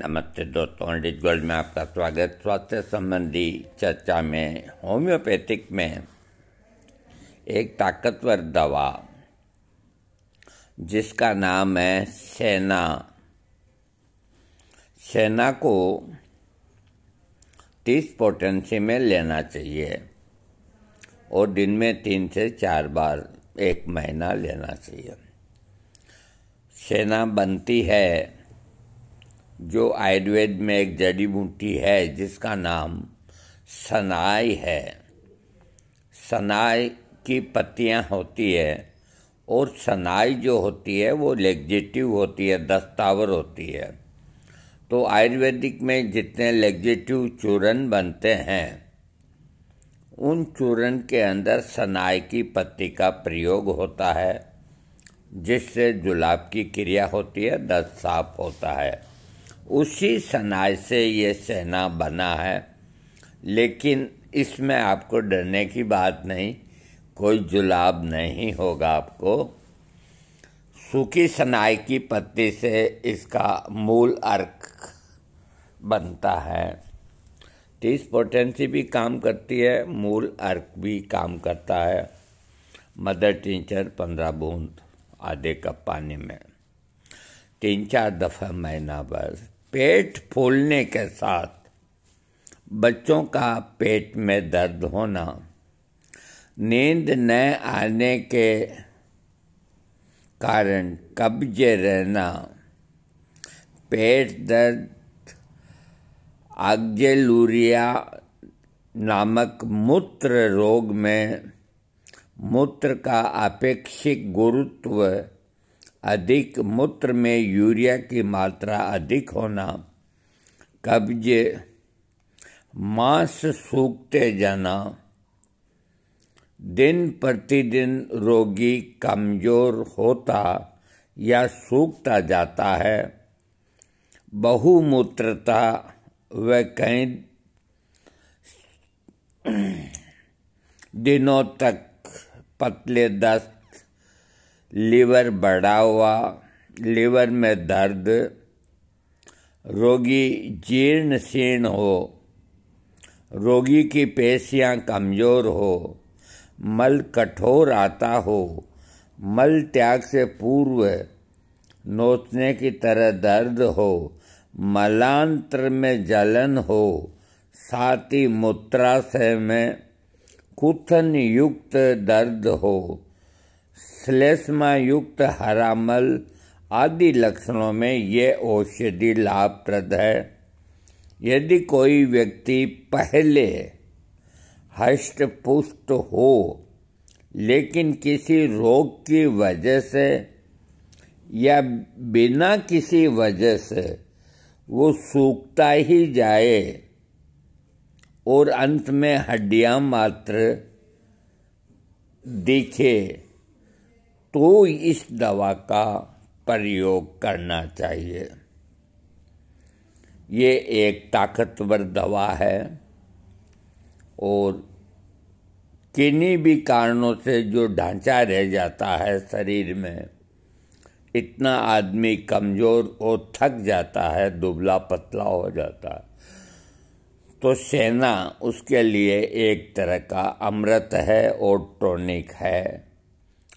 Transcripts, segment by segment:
नमस्ते दोस्तों डिट गोल्ड में आपका स्वागत स्वास्थ्य संबंधी चर्चा में होम्योपैथिक में एक ताकतवर दवा जिसका नाम है सेना सेना को तीस पोटेंसी में लेना चाहिए और दिन में तीन से चार बार एक महीना लेना चाहिए सेना बनती है जो आयुर्वेद में एक जड़ी बूटी है जिसका नाम सनाई है सनाई की पत्तियां होती है और सनाई जो होती है वो लेग्जेटिव होती है दस्तावर होती है तो आयुर्वेदिक में जितने लेग्जेटिव चूरण बनते हैं उन चूरण के अंदर सनाई की पत्ती का प्रयोग होता है जिससे जुलाब की क्रिया होती है दस्त साफ होता है उसी सनाय से ये सेना बना है लेकिन इसमें आपको डरने की बात नहीं कोई जुलाब नहीं होगा आपको सूखी सनाय की पत्ती से इसका मूल अर्क बनता है तीस पोटेंसी भी काम करती है मूल अर्क भी काम करता है मदर टीचर पंद्रह बूंद आधे कप पानी में तीन चार दफ़ा महीना बस पेट फूलने के साथ बच्चों का पेट में दर्द होना नींद न आने के कारण कब्जे रहना पेट दर्द आग्जेलूरिया नामक मूत्र रोग में मूत्र का अपेक्षिक गुरुत्व अधिक मूत्र में यूरिया की मात्रा अधिक होना कब्जे मांस सूखते जाना दिन प्रतिदिन रोगी कमज़ोर होता या सूखता जाता है बहुमूत्रता व कई दिनों तक पतले दस्त लीवर बढ़ा हुआ लीवर में दर्द रोगी जीर्ण शीर्ण हो रोगी की पेशियाँ कमज़ोर हो मल कठोर आता हो मल त्याग से पूर्व नोचने की तरह दर्द हो मलांतर में जलन हो साथ ही मूत्राशय में कुथन युक्त दर्द हो श्लेष्मा युक्त हरामल आदि लक्षणों में ये औषधि लाभप्रद है यदि कोई व्यक्ति पहले हष्ट पुष्ट हो लेकिन किसी रोग की वजह से या बिना किसी वजह से वो सूखता ही जाए और अंत में हड्डियां मात्र दिखे तो इस दवा का प्रयोग करना चाहिए ये एक ताकतवर दवा है और किन्हीं भी कारणों से जो ढांचा रह जाता है शरीर में इतना आदमी कमज़ोर और थक जाता है दुबला पतला हो जाता है तो सेना उसके लिए एक तरह का अमृत है और टॉनिक है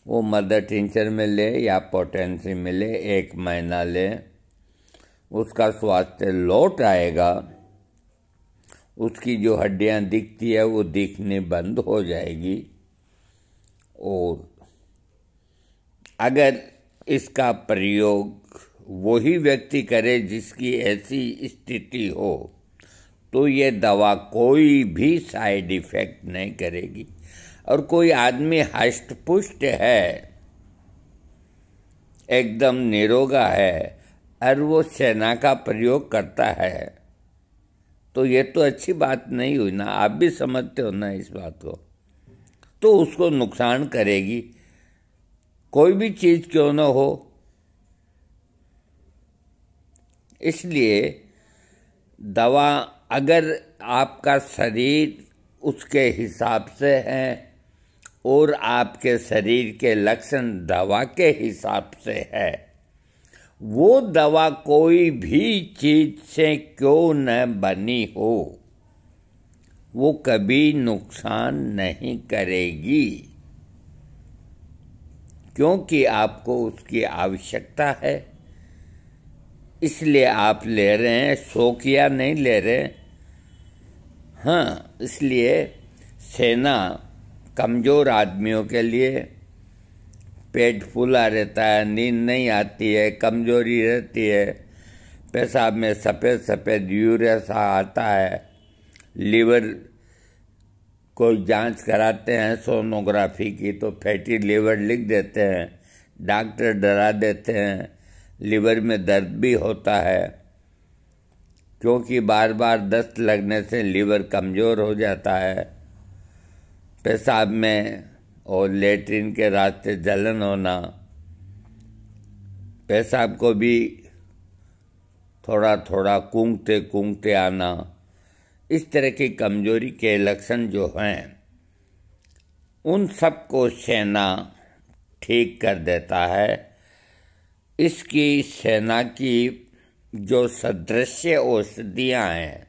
वो मदर टिंचर में ले या पोटेंसी में ले एक महीना ले उसका स्वास्थ्य लौट आएगा उसकी जो हड्डियां दिखती है वो दिखने बंद हो जाएगी और अगर इसका प्रयोग वही व्यक्ति करे जिसकी ऐसी स्थिति हो तो ये दवा कोई भी साइड इफ़ेक्ट नहीं करेगी और कोई आदमी हष्ट पुष्ट है एकदम निरोगा है और वो सेना का प्रयोग करता है तो ये तो अच्छी बात नहीं हुई ना आप भी समझते हो ना इस बात को तो उसको नुकसान करेगी कोई भी चीज़ क्यों ना हो इसलिए दवा अगर आपका शरीर उसके हिसाब से है और आपके शरीर के लक्षण दवा के हिसाब से है वो दवा कोई भी चीज से क्यों न बनी हो वो कभी नुकसान नहीं करेगी क्योंकि आपको उसकी आवश्यकता है इसलिए आप ले रहे हैं शोकिया नहीं ले रहे हैं हाँ इसलिए सेना कमज़ोर आदमियों के लिए पेट फूला रहता है नींद नहीं आती है कमज़ोरी रहती है पेशाब में सफ़ेद सफ़ेद यूरिया सा आता है लीवर को जांच कराते हैं सोनोग्राफी की तो फैटी लीवर लिख देते हैं डॉक्टर डरा देते हैं लीवर में दर्द भी होता है क्योंकि बार बार दस्त लगने से लीवर कमज़ोर हो जाता है पेशाब में और लेटरिन के रास्ते जलन होना पेशाब को भी थोड़ा थोड़ा कुंगते कुंगते आना इस तरह की कमजोरी के लक्षण जो हैं उन सब को सेना ठीक कर देता है इसकी सेना की जो सदृश्य औषधियाँ हैं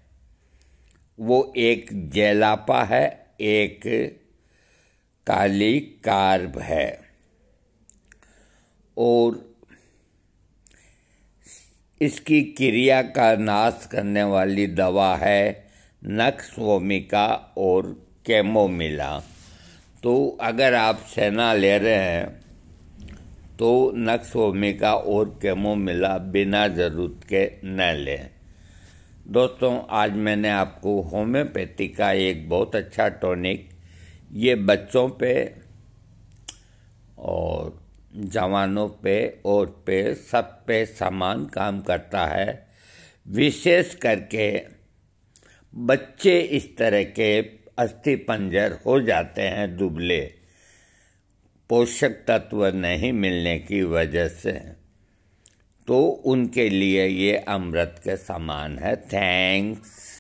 वो एक जैलापा है एक काली कार्ब है और इसकी क्रिया का नाश करने वाली दवा है नक्सवोमिका और कैमोमिला तो अगर आप सेना ले रहे हैं तो वोमिका और कैमोमिला बिना ज़रूरत के न लें दोस्तों आज मैंने आपको होम्योपैथी का एक बहुत अच्छा टॉनिक ये बच्चों पे और जवानों पे और पे सब पे समान काम करता है विशेष करके बच्चे इस तरह के अस्थि पंजर हो जाते हैं दुबले पोषक तत्व नहीं मिलने की वजह से तो उनके लिए ये अमृत के समान है थैंक्स